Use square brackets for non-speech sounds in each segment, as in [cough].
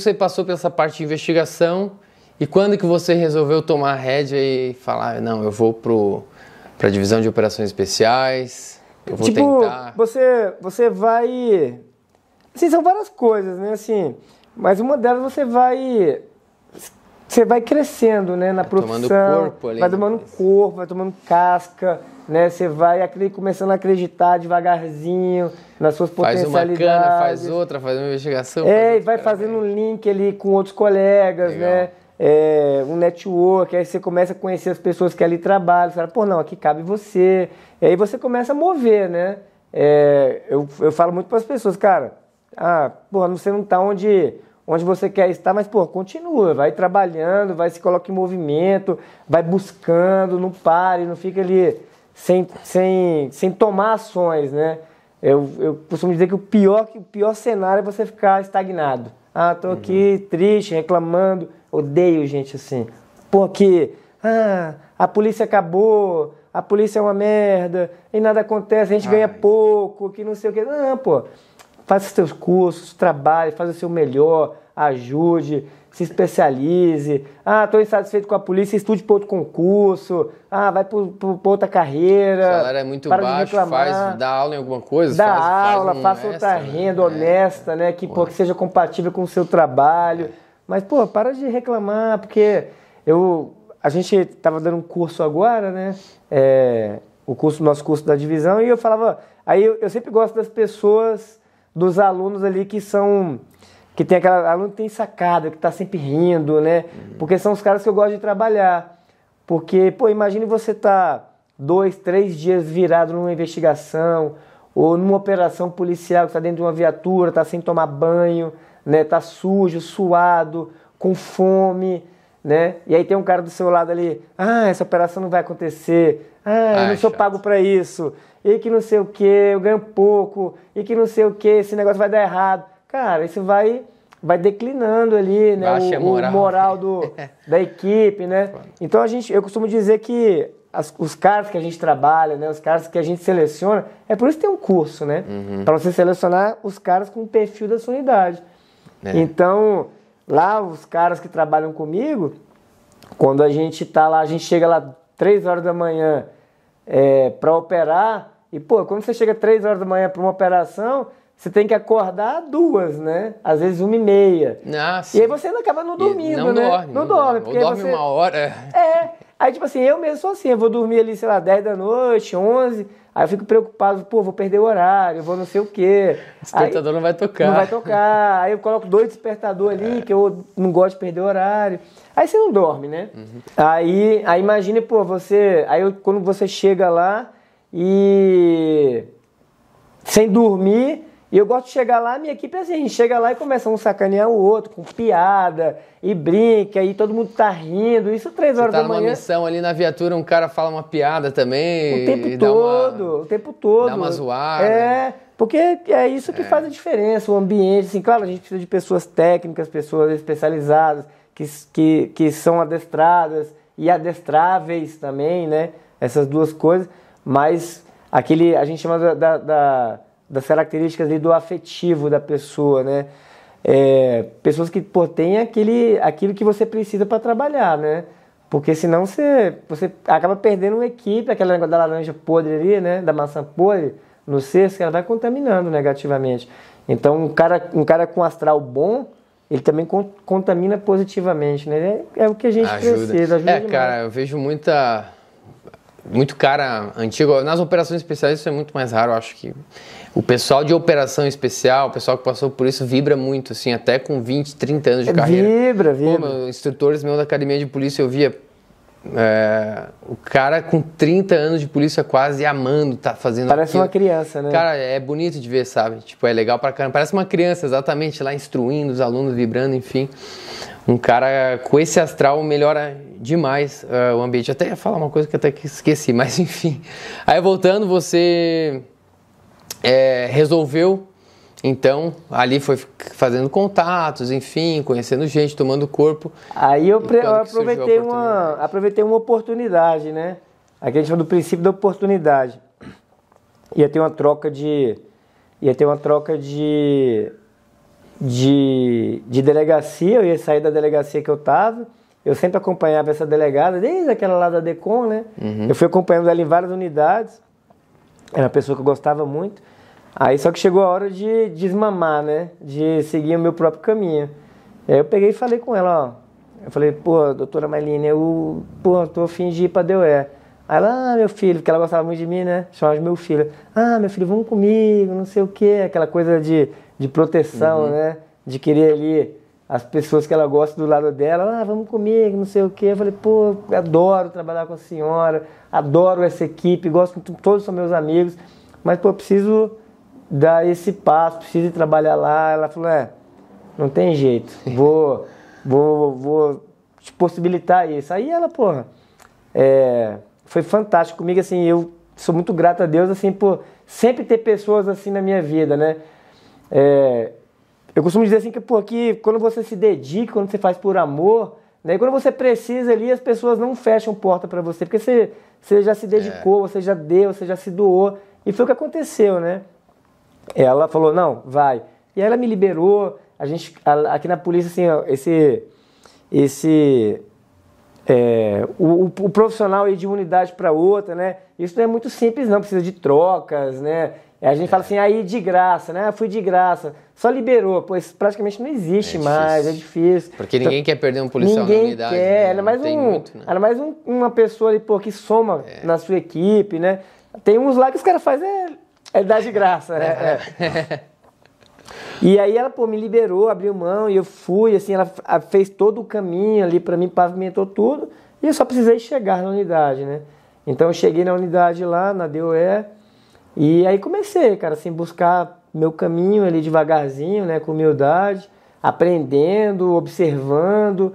você passou por essa parte de investigação e quando que você resolveu tomar a rédea e falar, não, eu vou pro para a divisão de operações especiais, eu vou tipo, tentar. Você, você vai. Assim, são várias coisas, né? Assim, mas uma delas você vai você vai crescendo, né, na vai profissão, tomando corpo ali, vai né, tomando corpo, vai tomando casca, né, você vai começando a acreditar devagarzinho nas suas faz potencialidades. Faz uma cana, faz outra, faz uma investigação. É, e vai fazendo um link ali com outros colegas, né, Legal. né, é, um network, aí você começa a conhecer as pessoas que ali trabalham, você fala, pô, não, aqui cabe você, e aí você começa a mover, né, é, eu, eu falo muito para as pessoas, cara, ah, porra, você não tá onde onde você quer estar, mas pô, continua, vai trabalhando, vai se coloca em movimento, vai buscando, não pare, não fica ali sem, sem, sem tomar ações, né? Eu, eu costumo dizer que o pior, o pior cenário é você ficar estagnado. Ah, tô aqui uhum. triste, reclamando, odeio gente assim. Porque, ah, a polícia acabou, a polícia é uma merda, e nada acontece, a gente ganha pouco, que não sei o que. Não, pô. Faça seus cursos, trabalhe, faça o seu melhor, ajude, se especialize. Ah, estou insatisfeito com a polícia, estude para outro concurso. Ah, vai para outra carreira. O salário é muito baixo, faz, dá aula em alguma coisa. Dá faz, aula, faz faça outra né? renda né? honesta, né? Que, pô, que, seja compatível com o seu trabalho. É. Mas, pô, para de reclamar, porque eu... A gente estava dando um curso agora, né? É, o curso, nosso curso da divisão, e eu falava... Aí eu, eu sempre gosto das pessoas dos alunos ali que são que tem aquela aluno que tem sacada, que está sempre rindo, né? Uhum. Porque são os caras que eu gosto de trabalhar. Porque, pô, imagine você tá dois, três dias virado numa investigação ou numa operação policial que está dentro de uma viatura, tá sem tomar banho, né? Tá sujo, suado, com fome né? E aí tem um cara do seu lado ali, ah, essa operação não vai acontecer, ah, eu não sou pago para isso, e que não sei o que, eu ganho pouco, e que não sei o que, esse negócio vai dar errado. Cara, isso vai vai declinando ali, né? o, moral, o moral né? do, [laughs] da equipe, né? Então a gente, eu costumo dizer que as, os caras que a gente trabalha, né? Os caras que a gente seleciona, é por isso que tem um curso, né? Uhum. Para você selecionar os caras com o perfil da sua unidade. É. Então Lá, os caras que trabalham comigo, quando a gente tá lá, a gente chega lá 3 horas da manhã é, para operar. E, pô, quando você chega 3 horas da manhã para uma operação, você tem que acordar duas, né? Às vezes uma e meia. Ah, e aí você acaba não dormindo, não né? Dorme, não, não né? dorme, porque Ou dorme você... uma hora. É, Aí, tipo assim, eu mesmo sou assim, eu vou dormir ali, sei lá, 10 da noite, 11, aí eu fico preocupado, pô, vou perder o horário, vou não sei o quê. O despertador aí, não vai tocar. Não vai tocar. Aí eu coloco dois despertadores ali, é. que eu não gosto de perder o horário. Aí você não dorme, né? Uhum. Aí, aí imagine, pô, você. Aí eu, quando você chega lá e. sem dormir e eu gosto de chegar lá, minha equipe é assim, a gente chega lá e começa um sacanear o outro com piada e brinca e todo mundo tá rindo. Isso três horas tá da manhã. Tá numa missão ali na viatura, um cara fala uma piada também. O tempo todo, uma, o tempo todo. Dá uma zoada. É, porque é isso que é. faz a diferença, o ambiente. Assim, claro, a gente precisa de pessoas técnicas, pessoas especializadas, que, que, que são adestradas e adestráveis também, né? Essas duas coisas. Mas aquele, a gente chama da, da, da das características ali do afetivo da pessoa, né? É, pessoas que pô, têm aquele, aquilo que você precisa para trabalhar, né? Porque senão você, você acaba perdendo uma equipe, aquele negócio da laranja podre ali, né? Da maçã podre no cesto, que ela vai contaminando negativamente. Então, um cara, um cara com astral bom, ele também contamina positivamente, né? É, é o que a gente ajuda. precisa. Ajuda é, demais. cara, eu vejo muita muito cara antigo. Nas operações especiais isso é muito mais raro, acho que o pessoal de operação especial, o pessoal que passou por isso, vibra muito, assim, até com 20, 30 anos de carreira. Vibra, vibra. Pô, meu, instrutores meus da academia de polícia, eu via é, o cara com 30 anos de polícia quase amando, tá fazendo. Parece aquilo. uma criança, né? Cara, é bonito de ver, sabe? Tipo, é legal pra caramba. Parece uma criança, exatamente, lá instruindo os alunos, vibrando, enfim. Um cara com esse astral melhora demais uh, o ambiente. Até ia falar uma coisa que até esqueci, [laughs] mas enfim. Aí voltando, você é, resolveu então, ali foi fazendo contatos, enfim, conhecendo gente, tomando corpo. Aí eu, eu aproveitei, uma, aproveitei uma oportunidade, né? Aqui a gente fala do princípio da oportunidade. Ia ter uma troca de. Ia ter uma troca de. De, de delegacia, eu ia sair da delegacia que eu estava. Eu sempre acompanhava essa delegada, desde aquela lá da DECOM, né? Uhum. Eu fui acompanhando ela em várias unidades. Era uma pessoa que eu gostava muito. Aí só que chegou a hora de desmamar, né? De seguir o meu próprio caminho. aí eu peguei e falei com ela, ó. Eu falei, pô, doutora Marlene, eu pô, tô fingindo ir pra Deué. Aí ela, ah, meu filho, porque ela gostava muito de mim, né? Chamava de meu filho. Ah, meu filho, vamos comigo, não sei o quê. Aquela coisa de, de proteção, uhum. né? De querer ali as pessoas que ela gosta do lado dela, ah, vamos comigo, não sei o quê. Eu falei, pô, adoro trabalhar com a senhora, adoro essa equipe, gosto, todos são meus amigos, mas, pô, preciso dar esse passo, preciso ir trabalhar lá. Ela falou, é, não tem jeito, [laughs] vou, vou, vou te possibilitar isso. Aí ela, porra, é, foi fantástico comigo, assim, eu sou muito grato a Deus, assim, por sempre ter pessoas assim na minha vida, né? É, eu costumo dizer assim que, pô, que quando você se dedica, quando você faz por amor, né? E quando você precisa ali, as pessoas não fecham porta para você, porque você, você já se dedicou, é. você já deu, você já se doou. E foi o que aconteceu, né? Ela falou, não, vai. E ela me liberou. A gente, aqui na polícia, assim, esse, esse é, o, o, profissional ir de uma unidade para outra, né? Isso não é muito simples, não. Precisa de trocas, né? É, a gente é. fala assim, aí de graça, né? Fui de graça. Só liberou, pois praticamente não existe é mais, é difícil. Porque então, ninguém então, quer perder um policial ninguém na unidade. Quer, né? ainda é mais, um, muito, né? É mais um, uma pessoa ali, pô, que soma é. na sua equipe, né? Tem uns lá que os caras fazem, é, é dar de graça, né? [laughs] E aí ela, pô, me liberou, abriu mão e eu fui, assim, ela fez todo o caminho ali para mim, pavimentou tudo e eu só precisei chegar na unidade, né? Então eu cheguei na unidade lá, na DOE, e aí comecei, cara, assim, buscar meu caminho ali devagarzinho, né, com humildade, aprendendo, observando,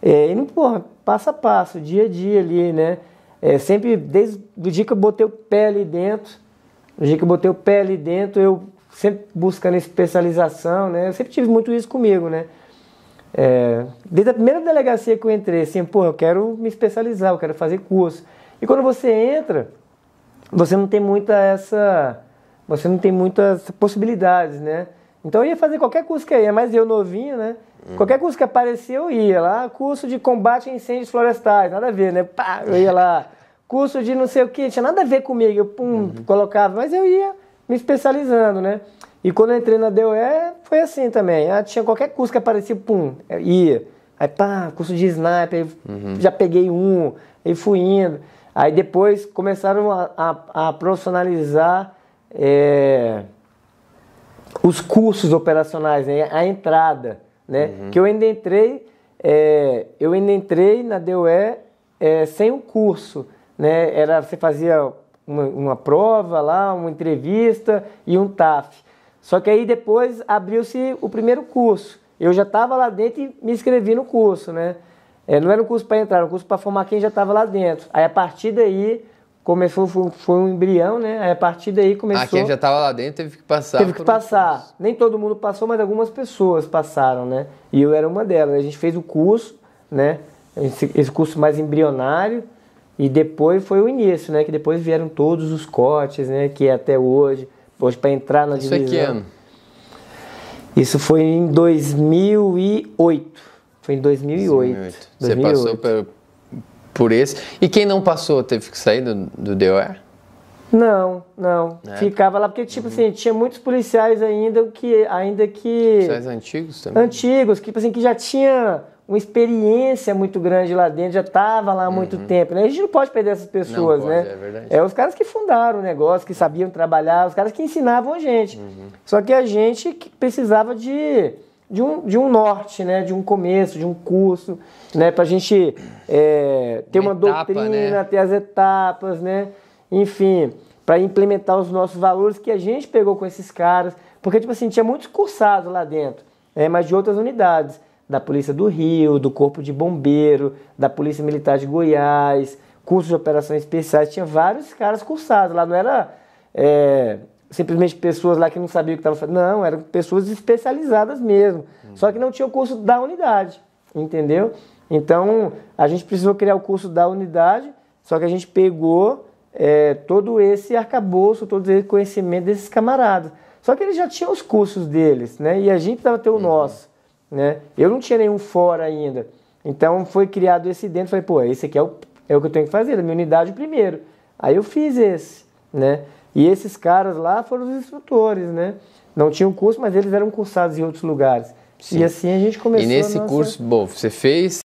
é, indo, porra, passo a passo, dia a dia ali, né, é, sempre desde o dia que eu botei o pé ali dentro, o dia que eu botei o pé ali dentro, eu sempre buscando especialização, né, eu sempre tive muito isso comigo, né, é, desde a primeira delegacia que eu entrei, assim, porra, eu quero me especializar, eu quero fazer curso. E quando você entra, você não tem muita essa. Você não tem muitas possibilidades, né? Então eu ia fazer qualquer curso que ia, mas eu novinho, né? Hum. Qualquer curso que aparecia eu ia lá. Curso de combate a incêndios florestais, nada a ver, né? Pá, eu ia lá. Curso de não sei o que, tinha nada a ver comigo. Eu pum, uhum. colocava, mas eu ia me especializando, né? E quando eu entrei na DOE, foi assim também. Ah, tinha qualquer curso que aparecia, pum, ia. Aí pá, curso de sniper, uhum. já peguei um, aí fui indo. Aí depois começaram a, a, a profissionalizar é, os cursos operacionais, né? a entrada, né? Uhum. Que eu ainda entrei, é, eu ainda entrei na DUE é, eh, sem um curso, né? Era, você fazia uma, uma, prova lá, uma entrevista e um TAF. Só que aí depois abriu-se o primeiro curso. Eu já estava lá dentro e me inscrevi no curso, né? É, não era um curso para entrar, era um curso para formar quem já estava lá dentro. Aí a partir daí começou, foi, foi, um embrião, né? Aí a partir daí começou. Ah, quem já estava lá dentro teve que passar. Teve que passar. Um Nem todo mundo passou, mas algumas pessoas passaram, né? E eu era uma delas. A gente fez o curso, né? Esse, esse curso mais embrionário. E depois foi o início, né? Que depois vieram todos os cortes, né? Que é até hoje. Hoje, para entrar na Isso divisão. Isso é que ano? Isso foi em 2008. Foi em 2008. 2008. Você 2008. passou por, por esse. E quem não passou teve que sair do, do DOR? Não, não. É. Ficava lá porque tipo uhum. assim, tinha muitos policiais ainda que ainda que policiais antigos também. Antigos, que tipo assim que já tinha uma experiência muito grande lá dentro, já estava lá há uhum. muito tempo. Né? A gente não pode perder essas pessoas, não né? é, verdade. é os caras que fundaram o negócio, que sabiam trabalhar, os caras que ensinavam a gente. Uhum. Só que a gente que precisava de de um, de um norte, né? de um começo, de um curso, né? para a gente é, ter uma, uma doutrina, né? ter as etapas, né? enfim, para implementar os nossos valores que a gente pegou com esses caras. Porque, tipo assim, tinha muitos cursados lá dentro, né? mas de outras unidades, da Polícia do Rio, do Corpo de Bombeiro, da Polícia Militar de Goiás, cursos de operações especiais, tinha vários caras cursados lá, não era... É, simplesmente pessoas lá que não sabiam o que estavam fazendo. Não, eram pessoas especializadas mesmo. Só que não tinha o curso da unidade, entendeu? Então, a gente precisou criar o curso da unidade, só que a gente pegou é, todo esse arcabouço, todo esse conhecimento desses camaradas. Só que eles já tinham os cursos deles, né? E a gente precisava ter o uhum. nosso, né? Eu não tinha nenhum fora ainda. Então, foi criado esse dentro. Falei, pô, esse aqui é o, é o que eu tenho que fazer, da minha unidade primeiro. Aí eu fiz esse, né? E esses caras lá foram os instrutores, né? Não tinham curso, mas eles eram cursados em outros lugares. Sim. E assim a gente começou. E nesse nossa... curso, bom, você fez